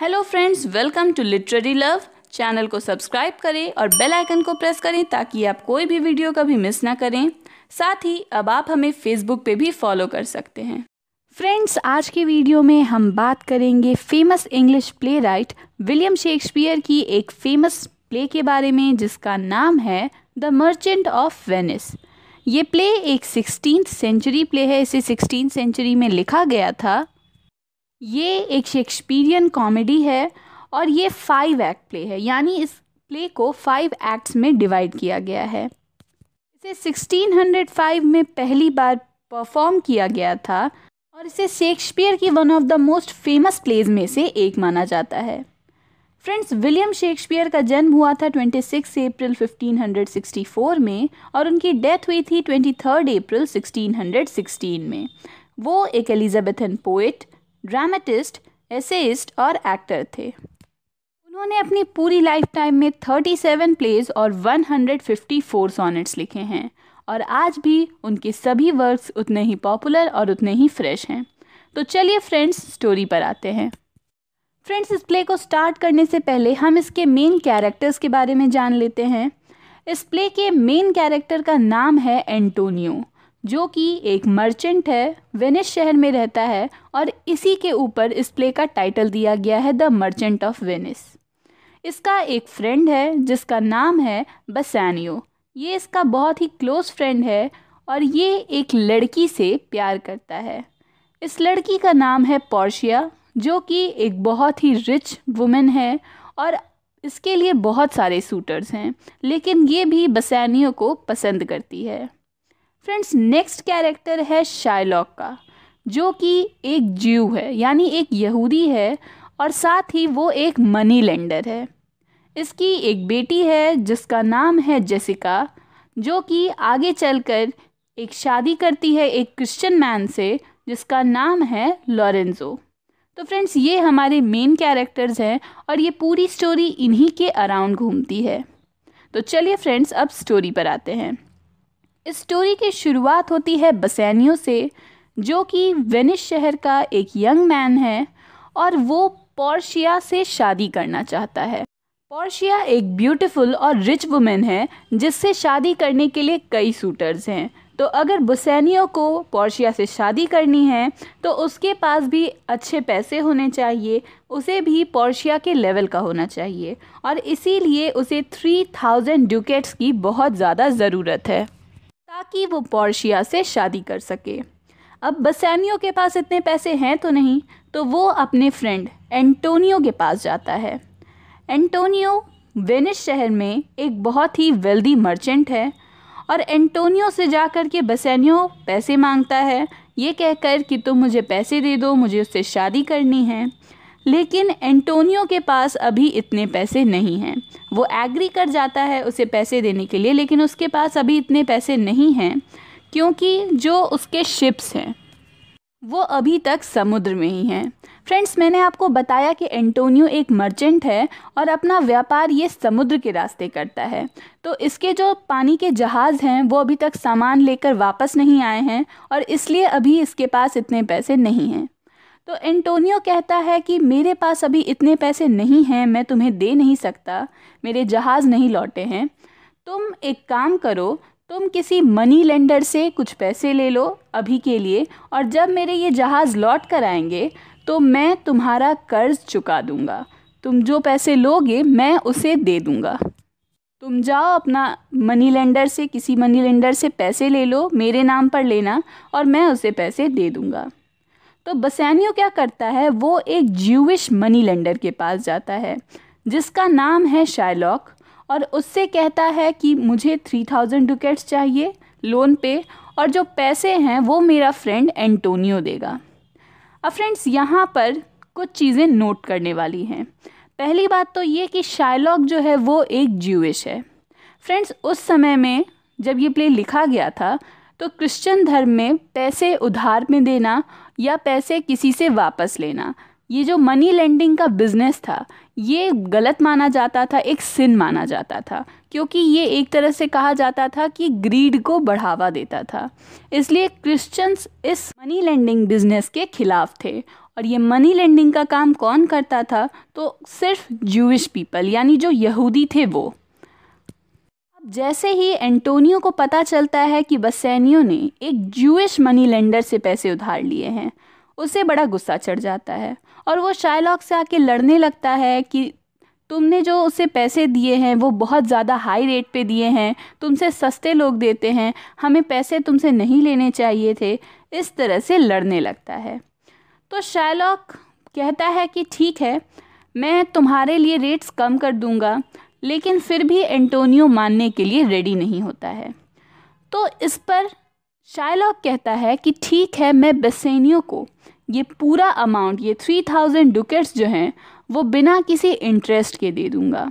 Hello friends welcome to literary love channel को subscribe करें और बेल आइकन को प्रेस करें ताकि आप कोई भी वीडियो कभी मिस ना करें साथ ही अब आप हमें फेसबुक पे भी फॉलो कर सकते हैं फ्रेंड्स आज की वीडियो में हम बात करेंगे famous English playwright William Shakespeare की एक फेमस प्ले के बारे में जिसका नाम है द मर्चेंट ऑफ वेनिस ये प्ले एक सिक्सटीन सेंचुरी प्ले है इसे सिक्सटीन सेंचुरी में लिखा गया था ये एक शेक्सपीरियन कॉमेडी है और ये फाइव एक्ट प्ले है यानी इस प्ले को फाइव एक्ट्स में डिवाइड किया गया है इसे 1605 में पहली बार परफॉर्म किया गया था और इसे शेक्सपियर की one of the most famous plays में से एक माना जाता है फ्रेंड्स विलियम शेक्सपियर का जन्म हुआ था 26 अप्रैल 1564 में और उनकी डेथ हुई थी 23 अप्रैल 1616 में वो एक एलिजाबेथन पोइट ड्रामेटिस्ट एसेइस्ट और एक्टर थे उन्होंने अपनी पूरी लाइफ टाइम में 37 प्लेज और 154 सोनेट्स लिखे हैं और आज भी उनके सभी वर्क्स उतने ही पॉपुलर और उतने ही फ्रेश हैं तो चलिए फ्रेंड्स स्टोरी पर आते हैं फ्रेंड्स इस प्ले को स्टार्ट करने से पहले हम इसके मेन कैरेक्टर्स के बारे में जान लेते हैं इस प्ले के मेन कैरेक्टर का नाम है एंटोनियो जो कि एक मर्चेंट है वेनिस शहर में रहता है और इसी के ऊपर इस प्ले का टाइटल दिया गया है द मर्चेंट ऑफ वेनिस इसका एक फ्रेंड है जिसका नाम है बसैनियो ये इसका बहुत ही क्लोज फ्रेंड है और ये एक लड़की से प्यार करता है इस लड़की का नाम है पोर्शिया जो कि एक बहुत ही रिच वुमेन है और इसके लिए बहुत सारे सूटर्स हैं लेकिन ये भी बसैनियों को पसंद करती है फ्रेंड्स नेक्स्ट कैरेक्टर है शाइलॉक का जो कि एक जीव है यानी एक यहूदी है और साथ ही वो एक मनी लेंडर है इसकी एक बेटी है जिसका नाम है जेसिका जो कि आगे चलकर एक शादी करती है एक क्रिश्चियन मैन से जिसका नाम है लॉरेंजो तो फ्रेंड्स ये हमारे मेन कैरेक्टर्स हैं और ये पूरी स्टोरी इन्हीं के अराउंड घूमती है तो चलिए फ्रेंड्स अब स्टोरी पर आते हैं स्टोरी की शुरुआत होती है बसैनियो से जो कि वेनिस शहर का एक यंग मैन है और वो पॉर्शिया से शादी करना चाहता है पोर्शिया एक ब्यूटीफुल और रिच वुमेन है जिससे शादी करने के लिए कई सूटर्स हैं तो अगर बुसैनियो को पॉर्शिया से शादी करनी है तो उसके पास भी अच्छे पैसे होने चाहिए उसे भी पोर्शिया के लेवल का होना चाहिए और इसीलिए उसे थ्री थाउजेंड डुकेट्स की बहुत ज़्यादा ज़रूरत है ताकि वो पॉर्शिया से शादी कर सके अब बसैनियो के पास इतने पैसे हैं तो नहीं तो वो अपने फ्रेंड एंटोनियो के पास जाता है एंटोनियो वेनिस शहर में एक बहुत ही वेल्दी मर्चेंट है और एंटोनियो से जा कर के बसैनियो पैसे मांगता है ये कहकर कि तुम मुझे पैसे दे दो मुझे उससे शादी करनी है लेकिन एंटोनियो के पास अभी इतने पैसे नहीं हैं वो एग्री कर जाता है उसे पैसे देने के लिए लेकिन उसके पास अभी इतने पैसे नहीं हैं क्योंकि जो उसके शिप्स हैं वो अभी तक समुद्र में ही हैं फ्रेंड्स मैंने आपको बताया कि एंटोनियो एक मर्चेंट है और अपना व्यापार ये समुद्र के रास्ते करता है तो इसके जो पानी के जहाज़ हैं वो अभी तक सामान लेकर वापस नहीं आए हैं और इसलिए अभी इसके पास इतने पैसे नहीं हैं तो एंटोनियो कहता है कि मेरे पास अभी इतने पैसे नहीं हैं मैं तुम्हें दे नहीं सकता मेरे जहाज़ नहीं लौटे हैं तुम एक काम करो तुम किसी मनी लेंडर से कुछ पैसे ले लो अभी के लिए और जब मेरे ये जहाज़ लौट कर आएंगे तो मैं तुम्हारा कर्ज़ चुका दूँगा तुम जो पैसे लोगे मैं उसे दे दूँगा तुम जाओ अपना मनी लेंडर से किसी मनी लेंडर से पैसे ले लो मेरे नाम पर लेना और मैं उसे पैसे दे दूँगा तो बसैनियो क्या करता है वो एक ज्यूविश मनी लेंडर के पास जाता है जिसका नाम है शायलॉक और उससे कहता है कि मुझे थ्री थाउजेंड डुकेट्स चाहिए लोन पे और जो पैसे हैं वो मेरा फ्रेंड एंटोनियो देगा अब फ्रेंड्स यहाँ पर कुछ चीज़ें नोट करने वाली हैं पहली बात तो ये कि शायलॉक जो है वो एक ज्यूविश है फ्रेंड्स उस समय में जब ये प्ले लिखा गया था तो क्रिश्चियन धर्म में पैसे उधार में देना या पैसे किसी से वापस लेना ये जो मनी लेंडिंग का बिज़नेस था ये गलत माना जाता था एक सिन माना जाता था क्योंकि ये एक तरह से कहा जाता था कि ग्रीड को बढ़ावा देता था इसलिए क्रिश्चियंस इस मनी लेंडिंग बिज़नेस के खिलाफ थे और ये मनी लेंडिंग का काम कौन करता था तो सिर्फ जूश पीपल यानी जो यहूदी थे वो जैसे ही एंटोनियो को पता चलता है कि बसैनियो ने एक जूश मनी लेंडर से पैसे उधार लिए हैं उसे बड़ा गुस्सा चढ़ जाता है और वो शायलॉक से आके लड़ने लगता है कि तुमने जो उसे पैसे दिए हैं वो बहुत ज़्यादा हाई रेट पे दिए हैं तुमसे सस्ते लोग देते हैं हमें पैसे तुमसे नहीं लेने चाहिए थे इस तरह से लड़ने लगता है तो शायलॉक कहता है कि ठीक है मैं तुम्हारे लिए रेट्स कम कर दूँगा लेकिन फिर भी एंटोनियो मानने के लिए रेडी नहीं होता है तो इस पर शायलॉक कहता है कि ठीक है मैं बेसेनियो को ये पूरा अमाउंट ये थ्री थाउजेंड डुकेट्स जो हैं वो बिना किसी इंटरेस्ट के दे दूँगा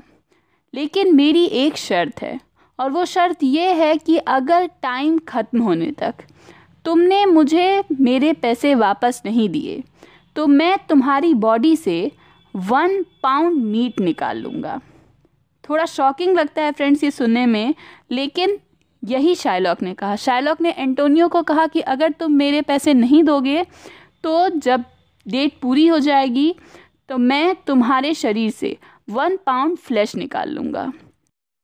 लेकिन मेरी एक शर्त है और वो शर्त ये है कि अगर टाइम ख़त्म होने तक तुमने मुझे मेरे पैसे वापस नहीं दिए तो मैं तुम्हारी बॉडी से वन पाउंड मीट निकाल लूँगा थोड़ा शॉकिंग लगता है फ्रेंड्स ये सुनने में लेकिन यही शायलॉक ने कहा शायलॉक ने एंटोनियो को कहा कि अगर तुम मेरे पैसे नहीं दोगे तो जब डेट पूरी हो जाएगी तो मैं तुम्हारे शरीर से वन पाउंड फ्लैश निकाल लूँगा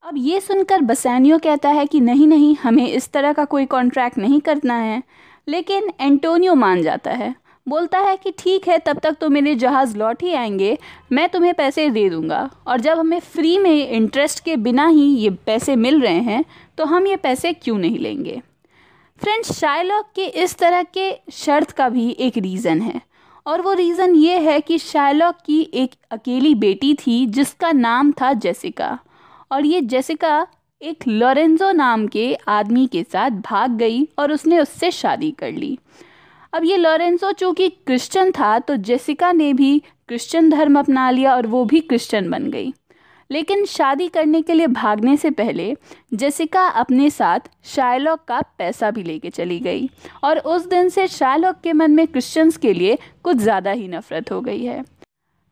अब ये सुनकर बसैनियो कहता है कि नहीं नहीं हमें इस तरह का कोई कॉन्ट्रैक्ट नहीं करना है लेकिन एंटोनियो मान जाता है बोलता है कि ठीक है तब तक तो मेरे जहाज़ लौट ही आएंगे मैं तुम्हें पैसे दे दूँगा और जब हमें फ्री में इंटरेस्ट के बिना ही ये पैसे मिल रहे हैं तो हम ये पैसे क्यों नहीं लेंगे फ्रेंड्स शायलॉक के इस तरह के शर्त का भी एक रीज़न है और वो रीज़न ये है कि शायलॉक की एक अकेली बेटी थी जिसका नाम था जेसिका और ये जेसिका एक लॉरेंजो नाम के आदमी के साथ भाग गई और उसने उससे शादी कर ली अब ये लॉरेंसो चूँकि क्रिश्चियन था तो जेसिका ने भी क्रिश्चियन धर्म अपना लिया और वो भी क्रिश्चियन बन गई लेकिन शादी करने के लिए भागने से पहले जेसिका अपने साथ शायलॉक का पैसा भी लेके चली गई और उस दिन से शायलॉक के मन में क्रिश्चियंस के लिए कुछ ज़्यादा ही नफ़रत हो गई है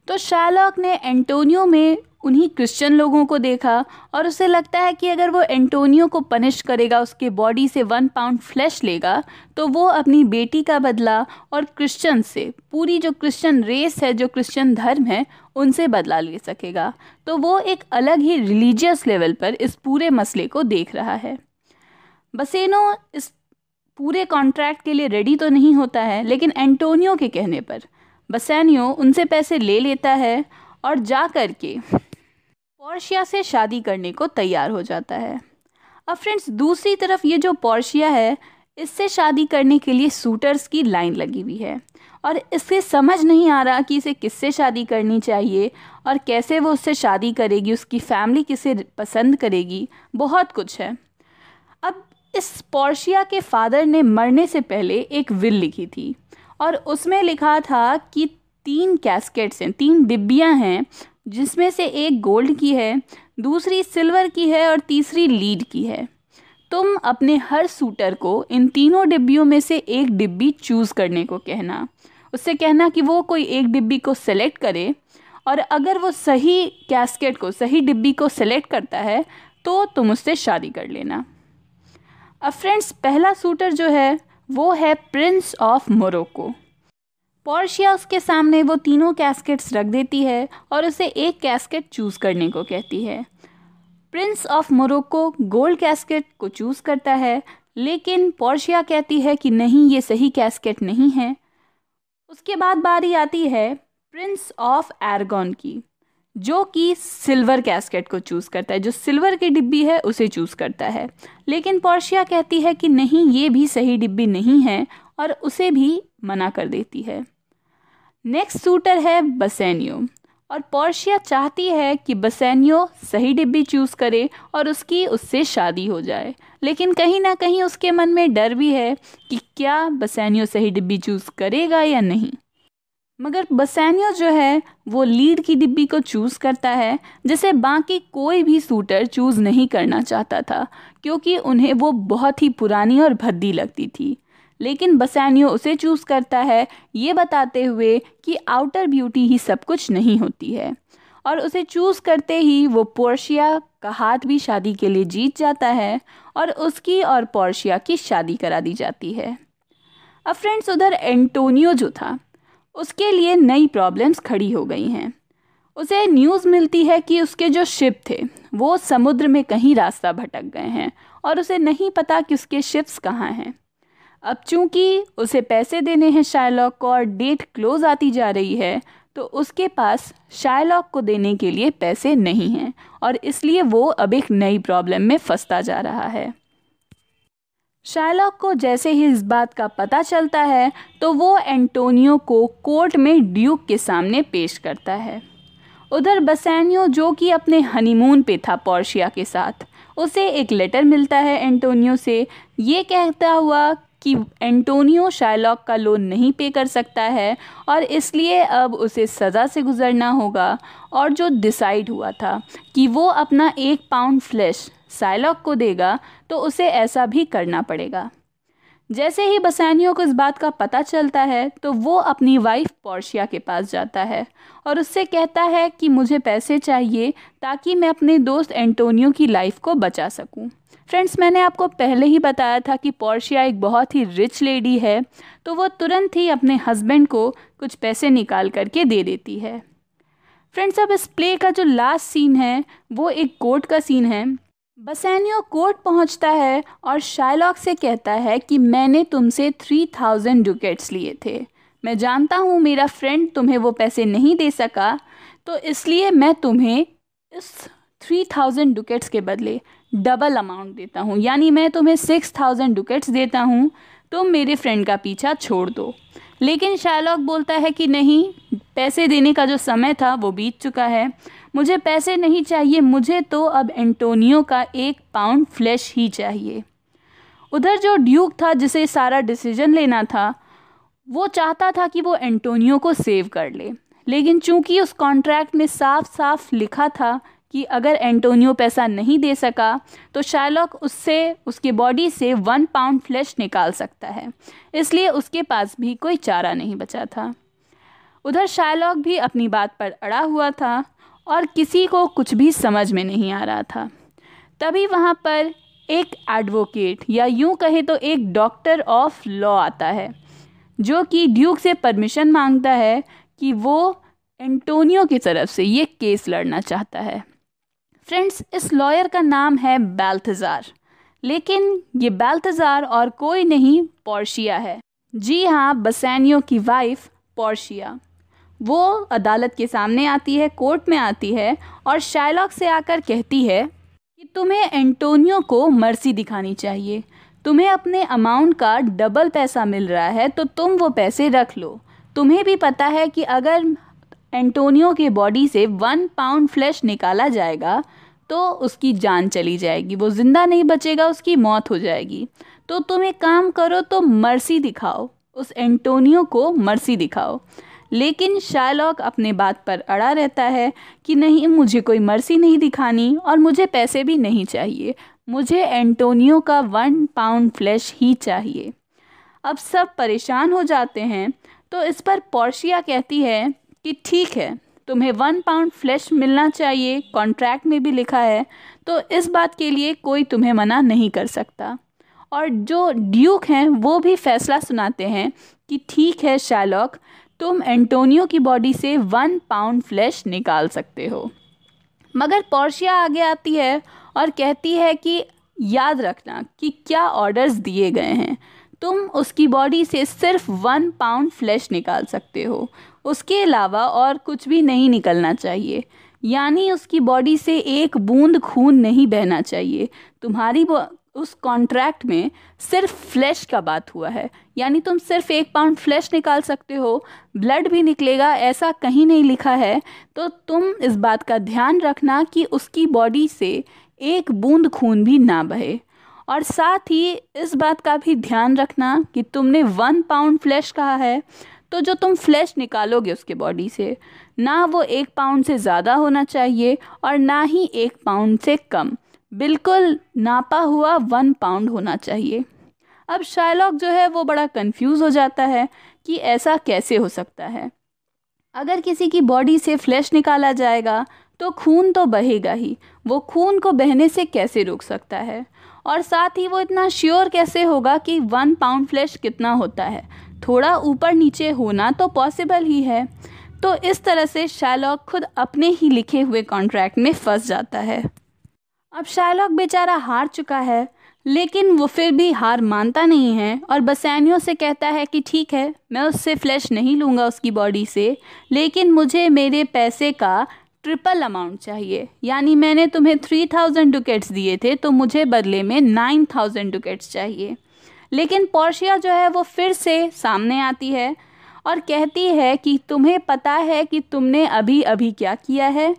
तो शायलॉक ने एंटोनियो में उन्हीं क्रिश्चियन लोगों को देखा और उसे लगता है कि अगर वो एंटोनियो को पनिश करेगा उसके बॉडी से वन पाउंड फ्लैश लेगा तो वो अपनी बेटी का बदला और क्रिश्चियन से पूरी जो क्रिश्चियन रेस है जो क्रिश्चियन धर्म है उनसे बदला ले सकेगा तो वो एक अलग ही रिलीजियस लेवल पर इस पूरे मसले को देख रहा है बसेनो इस पूरे कॉन्ट्रैक्ट के लिए रेडी तो नहीं होता है लेकिन एंटोनियो के कहने पर बसैनियो उनसे पैसे ले लेता है और जा कर के पोर्शिया से शादी करने को तैयार हो जाता है अब फ्रेंड्स दूसरी तरफ ये जो पॉर्शिया है इससे शादी करने के लिए सूटर्स की लाइन लगी हुई है और इससे समझ नहीं आ रहा कि इसे किससे शादी करनी चाहिए और कैसे वो उससे शादी करेगी उसकी फैमिली किसे पसंद करेगी बहुत कुछ है अब इस पोर्शिया के फादर ने मरने से पहले एक विल लिखी थी और उसमें लिखा था कि तीन कैस्केट्स हैं तीन डिब्बियां हैं जिसमें से एक गोल्ड की है दूसरी सिल्वर की है और तीसरी लीड की है तुम अपने हर सूटर को इन तीनों डिब्बियों में से एक डिब्बी चूज़ करने को कहना उससे कहना कि वो कोई एक डिब्बी को सेलेक्ट करे और अगर वो सही कैस्केट को सही डिब्बी को सेलेक्ट करता है तो तुम उससे शादी कर लेना अब फ्रेंड्स पहला सूटर जो है वो है प्रिंस ऑफ मोरक्को पॉर्शिया उसके सामने वो तीनों कैस्केट्स रख देती है और उसे एक कैस्केट चूज़ करने को कहती है prince of Morocco gold casket को चूज़ करता है लेकिन पॉर्शिया कहती है कि नहीं ये सही कैस्केट नहीं है उसके बाद बारी आती है प्रिंस ऑफ एरगोन की जो कि सिल्वर कैस्केट को चूज़ करता है जो सिल्वर की डिब्बी है उसे चूज़ करता है लेकिन पॉर्शिया कहती है कि नहीं ये भी सही डिब्बी नहीं है और उसे भी मना कर देती है नेक्स्ट सूटर है बसैनियो और पोर्शिया चाहती है कि बसैनियो सही डिब्बी चूज़ करे और उसकी उससे शादी हो जाए लेकिन कहीं ना कहीं उसके मन में डर भी है कि क्या बसैनियो सही डिब्बी चूज़ करेगा या नहीं मगर बसैनियो जो है वो लीड की डिब्बी को चूज़ करता है जिसे बाकी कोई भी सूटर चूज़ नहीं करना चाहता था क्योंकि उन्हें वो बहुत ही पुरानी और भद्दी लगती थी लेकिन बसैनियो उसे चूज़ करता है ये बताते हुए कि आउटर ब्यूटी ही सब कुछ नहीं होती है और उसे चूज़ करते ही वो पोर्शिया का हाथ भी शादी के लिए जीत जाता है और उसकी और पोर्शिया की शादी करा दी जाती है अब फ्रेंड्स उधर एंटोनियो जो था उसके लिए नई प्रॉब्लम्स खड़ी हो गई हैं उसे न्यूज़ मिलती है कि उसके जो शिप थे वो समुद्र में कहीं रास्ता भटक गए हैं और उसे नहीं पता कि उसके शिप्स कहाँ हैं अब चूंकि उसे पैसे देने हैं शायलॉक को और डेट क्लोज आती जा रही है तो उसके पास शायलॉक को देने के लिए पैसे नहीं हैं और इसलिए वो अब एक नई प्रॉब्लम में फंसता जा रहा है शायलॉक को जैसे ही इस बात का पता चलता है तो वो एंटोनियो को कोर्ट में ड्यूक के सामने पेश करता है उधर बसैनियो जो कि अपने हनीमून पे था पोर्शिया के साथ उसे एक लेटर मिलता है एंटोनियो से ये कहता हुआ कि एंटोनियो शाइलॉक का लोन नहीं पे कर सकता है और इसलिए अब उसे सज़ा से गुज़रना होगा और जो डिसाइड हुआ था कि वो अपना एक पाउंड फ्लैश साइलॉक को देगा तो उसे ऐसा भी करना पड़ेगा जैसे ही बसैनियों को इस बात का पता चलता है तो वो अपनी वाइफ पोर्शिया के पास जाता है और उससे कहता है कि मुझे पैसे चाहिए ताकि मैं अपने दोस्त एंटोनियो की लाइफ को बचा सकूं। फ्रेंड्स मैंने आपको पहले ही बताया था कि पोर्शिया एक बहुत ही रिच लेडी है तो वो तुरंत ही अपने हस्बैंड को कुछ पैसे निकाल करके दे देती है फ्रेंड्स अब इस प्ले का जो लास्ट सीन है वो एक कोर्ट का सीन है बसैनियो कोर्ट पहुंचता है और शाइलॉक से कहता है कि मैंने तुमसे थ्री थाउजेंड डुकेट्स लिए थे मैं जानता हूँ मेरा फ्रेंड तुम्हें वो पैसे नहीं दे सका तो इसलिए मैं तुम्हें इस थ्री थाउजेंड डुकेट्स के बदले डबल अमाउंट देता हूँ यानी मैं तुम्हें सिक्स थाउजेंड डुकेट्स देता हूँ तुम तो मेरे फ्रेंड का पीछा छोड़ दो लेकिन शालॉक बोलता है कि नहीं पैसे देने का जो समय था वो बीत चुका है मुझे पैसे नहीं चाहिए मुझे तो अब एंटोनियो का एक पाउंड फ्लैश ही चाहिए उधर जो ड्यूक था जिसे सारा डिसीजन लेना था वो चाहता था कि वो एंटोनियो को सेव कर ले लेकिन चूंकि उस कॉन्ट्रैक्ट में साफ साफ लिखा था कि अगर एंटोनियो पैसा नहीं दे सका तो शार्लॉक उससे उसके बॉडी से वन पाउंड फ्लैश निकाल सकता है इसलिए उसके पास भी कोई चारा नहीं बचा था उधर शार्लॉक भी अपनी बात पर अड़ा हुआ था और किसी को कुछ भी समझ में नहीं आ रहा था तभी वहाँ पर एक एडवोकेट या यूँ कहे तो एक डॉक्टर ऑफ लॉ आता है जो कि ड्यूक से परमिशन मांगता है कि वो एंटोनियो की तरफ से ये केस लड़ना चाहता है फ्रेंड्स इस लॉयर का नाम है बैल्थजार लेकिन ये बैल्थजार और कोई नहीं पॉर्शिया है जी हाँ बसैनियो की वाइफ पोर्शिया वो अदालत के सामने आती है कोर्ट में आती है और शाइलॉक से आकर कहती है कि तुम्हें एंटोनियो को मर्सी दिखानी चाहिए तुम्हें अपने अमाउंट का डबल पैसा मिल रहा है तो तुम वो पैसे रख लो तुम्हें भी पता है कि अगर एंटोनियो के बॉडी से वन पाउंड फ्लैश निकाला जाएगा तो उसकी जान चली जाएगी वो ज़िंदा नहीं बचेगा उसकी मौत हो जाएगी तो तुम एक काम करो तो मर्सी दिखाओ उस एंटोनियो को मर्सी दिखाओ लेकिन शार्लॉक अपने बात पर अड़ा रहता है कि नहीं मुझे कोई मर्सी नहीं दिखानी और मुझे पैसे भी नहीं चाहिए मुझे एंटोनियो का वन पाउंड फ्लैश ही चाहिए अब सब परेशान हो जाते हैं तो इस पर पोर्शिया कहती है कि ठीक है तुम्हें वन पाउंड फ्लैश मिलना चाहिए कॉन्ट्रैक्ट में भी लिखा है तो इस बात के लिए कोई तुम्हें मना नहीं कर सकता और जो ड्यूक हैं वो भी फैसला सुनाते हैं कि ठीक है शैलॉक तुम एंटोनियो की बॉडी से वन पाउंड फ्लैश निकाल सकते हो मगर पोर्शिया आगे आती है और कहती है कि याद रखना कि क्या ऑर्डर्स दिए गए हैं तुम उसकी बॉडी से सिर्फ वन पाउंड फ्लैश निकाल सकते हो उसके अलावा और कुछ भी नहीं निकलना चाहिए यानी उसकी बॉडी से एक बूंद खून नहीं बहना चाहिए तुम्हारी उस कॉन्ट्रैक्ट में सिर्फ फ्लैश का बात हुआ है यानी तुम सिर्फ एक पाउंड फ्लैश निकाल सकते हो ब्लड भी निकलेगा ऐसा कहीं नहीं लिखा है तो तुम इस बात का ध्यान रखना कि उसकी बॉडी से एक बूंद खून भी ना बहे और साथ ही इस बात का भी ध्यान रखना कि तुमने वन पाउंड फ्लैश कहा है तो जो तुम फ्लैश निकालोगे उसके बॉडी से ना वो एक पाउंड से ज़्यादा होना चाहिए और ना ही एक पाउंड से कम बिल्कुल नापा हुआ वन पाउंड होना चाहिए अब शायलॉग जो है वो बड़ा कंफ्यूज हो जाता है कि ऐसा कैसे हो सकता है अगर किसी की बॉडी से फ्लैश निकाला जाएगा तो खून तो बहेगा ही वो खून को बहने से कैसे रोक सकता है और साथ ही वो इतना श्योर कैसे होगा कि वन पाउंड फ्लैश कितना होता है थोड़ा ऊपर नीचे होना तो पॉसिबल ही है तो इस तरह से शैलॉक खुद अपने ही लिखे हुए कॉन्ट्रैक्ट में फंस जाता है अब शैलॉक बेचारा हार चुका है लेकिन वो फिर भी हार मानता नहीं है और बसैनियों से कहता है कि ठीक है मैं उससे फ्लैश नहीं लूँगा उसकी बॉडी से लेकिन मुझे मेरे पैसे का ट्रिपल अमाउंट चाहिए यानी मैंने तुम्हें थ्री थाउजेंड डुकेट्स दिए थे तो मुझे बदले में नाइन थाउजेंड डुकेट्स चाहिए लेकिन पोर्शिया जो है वो फिर से सामने आती है और कहती है कि तुम्हें पता है कि तुमने अभी अभी क्या किया है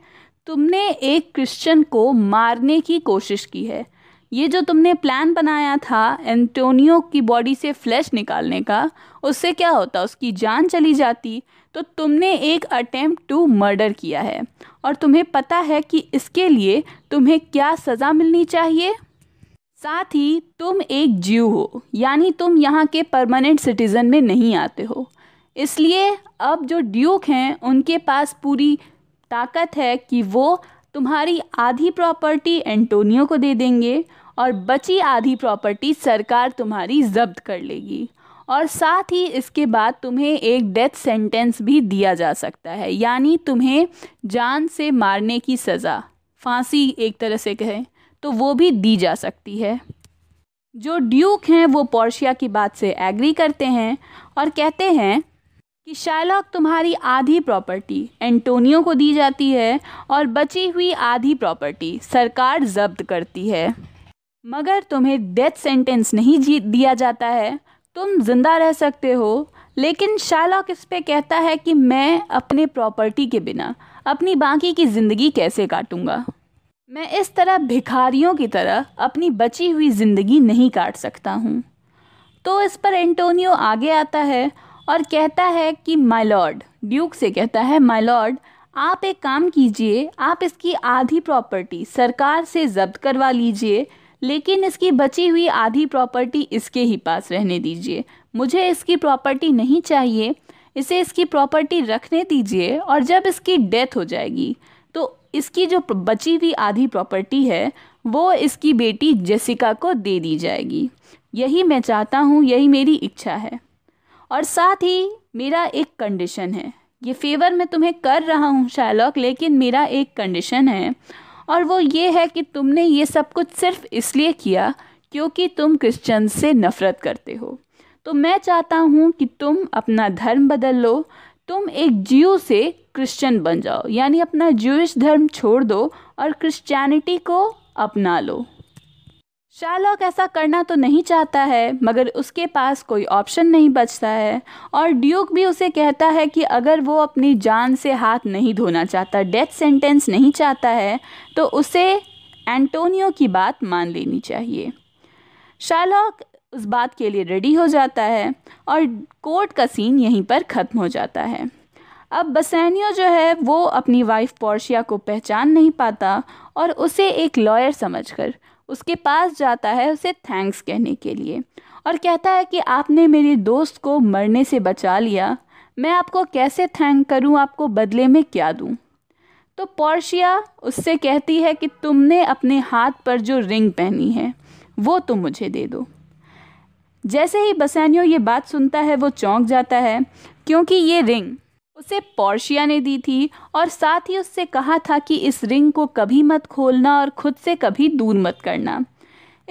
तुमने एक क्रिश्चियन को मारने की कोशिश की है ये जो तुमने प्लान बनाया था एंटोनियो की बॉडी से फ्लैश निकालने का उससे क्या होता उसकी जान चली जाती तो तुमने एक अटेम्प्ट टू मर्डर किया है और तुम्हें पता है कि इसके लिए तुम्हें क्या सज़ा मिलनी चाहिए साथ ही तुम एक जीव हो यानी तुम यहाँ के परमानेंट सिटीज़न में नहीं आते हो इसलिए अब जो ड्यूक हैं उनके पास पूरी ताकत है कि वो तुम्हारी आधी प्रॉपर्टी एंटोनियो को दे देंगे और बची आधी प्रॉपर्टी सरकार तुम्हारी जब्त कर लेगी और साथ ही इसके बाद तुम्हें एक डेथ सेंटेंस भी दिया जा सकता है यानी तुम्हें जान से मारने की सज़ा फांसी एक तरह से कहें तो वो भी दी जा सकती है जो ड्यूक हैं वो पोर्शिया की बात से एग्री करते हैं और कहते हैं कि शाइलॉक तुम्हारी आधी प्रॉपर्टी एंटोनियो को दी जाती है और बची हुई आधी प्रॉपर्टी सरकार जब्त करती है मगर तुम्हें डेथ सेंटेंस नहीं दिया जाता है तुम जिंदा रह सकते हो लेकिन शाइलॉक इस पे कहता है कि मैं अपने प्रॉपर्टी के बिना अपनी बाकी की ज़िंदगी कैसे काटूंगा मैं इस तरह भिखारियों की तरह अपनी बची हुई ज़िंदगी नहीं काट सकता हूँ तो इस पर एंटोनियो आगे आता है और कहता है कि माय लॉर्ड ड्यूक से कहता है माय लॉर्ड आप एक काम कीजिए आप इसकी आधी प्रॉपर्टी सरकार से जब्त करवा लीजिए लेकिन इसकी बची हुई आधी प्रॉपर्टी इसके ही पास रहने दीजिए मुझे इसकी प्रॉपर्टी नहीं चाहिए इसे इसकी प्रॉपर्टी रखने दीजिए और जब इसकी डेथ हो जाएगी इसकी जो बची हुई आधी प्रॉपर्टी है वो इसकी बेटी जेसिका को दे दी जाएगी यही मैं चाहता हूँ यही मेरी इच्छा है और साथ ही मेरा एक कंडीशन है ये फेवर मैं तुम्हें कर रहा हूँ शैलॉक लेकिन मेरा एक कंडीशन है और वो ये है कि तुमने ये सब कुछ सिर्फ इसलिए किया क्योंकि तुम क्रिश्चन से नफ़रत करते हो तो मैं चाहता हूँ कि तुम अपना धर्म बदल लो तुम एक जीव से क्रिश्चियन बन जाओ यानी अपना ज्यूश धर्म छोड़ दो और क्रिश्चियनिटी को अपना लो शालॉक ऐसा करना तो नहीं चाहता है मगर उसके पास कोई ऑप्शन नहीं बचता है और ड्यूक भी उसे कहता है कि अगर वो अपनी जान से हाथ नहीं धोना चाहता डेथ सेंटेंस नहीं चाहता है तो उसे एंटोनियो की बात मान लेनी चाहिए शालॉक उस बात के लिए रेडी हो जाता है और कोर्ट का सीन यहीं पर ख़त्म हो जाता है अब बसैनियो जो है वो अपनी वाइफ पोर्शिया को पहचान नहीं पाता और उसे एक लॉयर समझकर उसके पास जाता है उसे थैंक्स कहने के लिए और कहता है कि आपने मेरे दोस्त को मरने से बचा लिया मैं आपको कैसे थैंक करूं आपको बदले में क्या दूं तो पोर्शिया उससे कहती है कि तुमने अपने हाथ पर जो रिंग पहनी है वो तुम तो मुझे दे दो जैसे ही बसैनियो ये बात सुनता है वो चौंक जाता है क्योंकि ये रिंग उसे पोर्शिया ने दी थी और साथ ही उससे कहा था कि इस रिंग को कभी मत खोलना और खुद से कभी दूर मत करना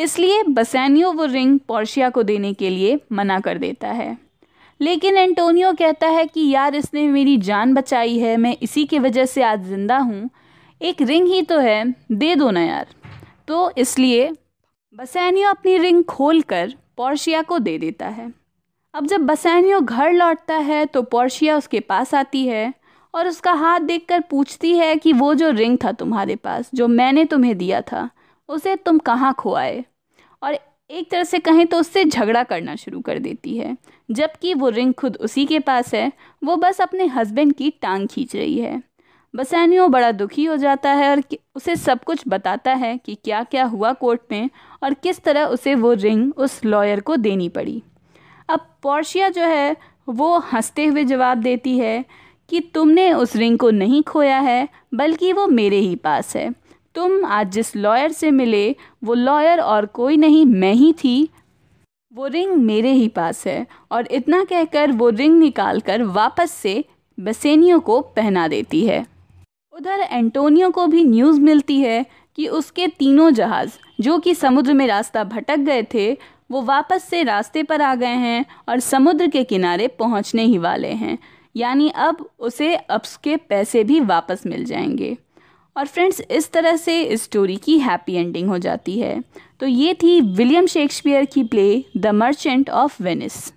इसलिए बसैनियो वो रिंग पोर्शिया को देने के लिए मना कर देता है लेकिन एंटोनियो कहता है कि यार इसने मेरी जान बचाई है मैं इसी की वजह से आज ज़िंदा हूँ एक रिंग ही तो है दे दो ना यार तो इसलिए बसैनियो अपनी रिंग खोल कर पोर्शिया को दे देता है अब जब बसैनियो घर लौटता है तो पोर्शिया उसके पास आती है और उसका हाथ देखकर पूछती है कि वो जो रिंग था तुम्हारे पास जो मैंने तुम्हें दिया था उसे तुम कहाँ खोआए और एक तरह से कहें तो उससे झगड़ा करना शुरू कर देती है जबकि वो रिंग खुद उसी के पास है वो बस अपने हस्बैंड की टांग खींच रही है बसैनियो बड़ा दुखी हो जाता है और उसे सब कुछ बताता है कि क्या क्या हुआ कोर्ट में और किस तरह उसे वो रिंग उस लॉयर को देनी पड़ी अब पोर्शिया जो है वो हंसते हुए जवाब देती है कि तुमने उस रिंग को नहीं खोया है बल्कि वो मेरे ही पास है तुम आज जिस लॉयर से मिले वो लॉयर और कोई नहीं मैं ही थी वो रिंग मेरे ही पास है और इतना कहकर वो रिंग निकाल कर वापस से बसेनियों को पहना देती है उधर एंटोनियो को भी न्यूज़ मिलती है कि उसके तीनों जहाज़ जो कि समुद्र में रास्ता भटक गए थे वो वापस से रास्ते पर आ गए हैं और समुद्र के किनारे पहुंचने ही वाले हैं यानी अब उसे अप्स के पैसे भी वापस मिल जाएंगे और फ्रेंड्स इस तरह से इस स्टोरी की हैप्पी एंडिंग हो जाती है तो ये थी विलियम शेक्सपियर की play the merchant of Venice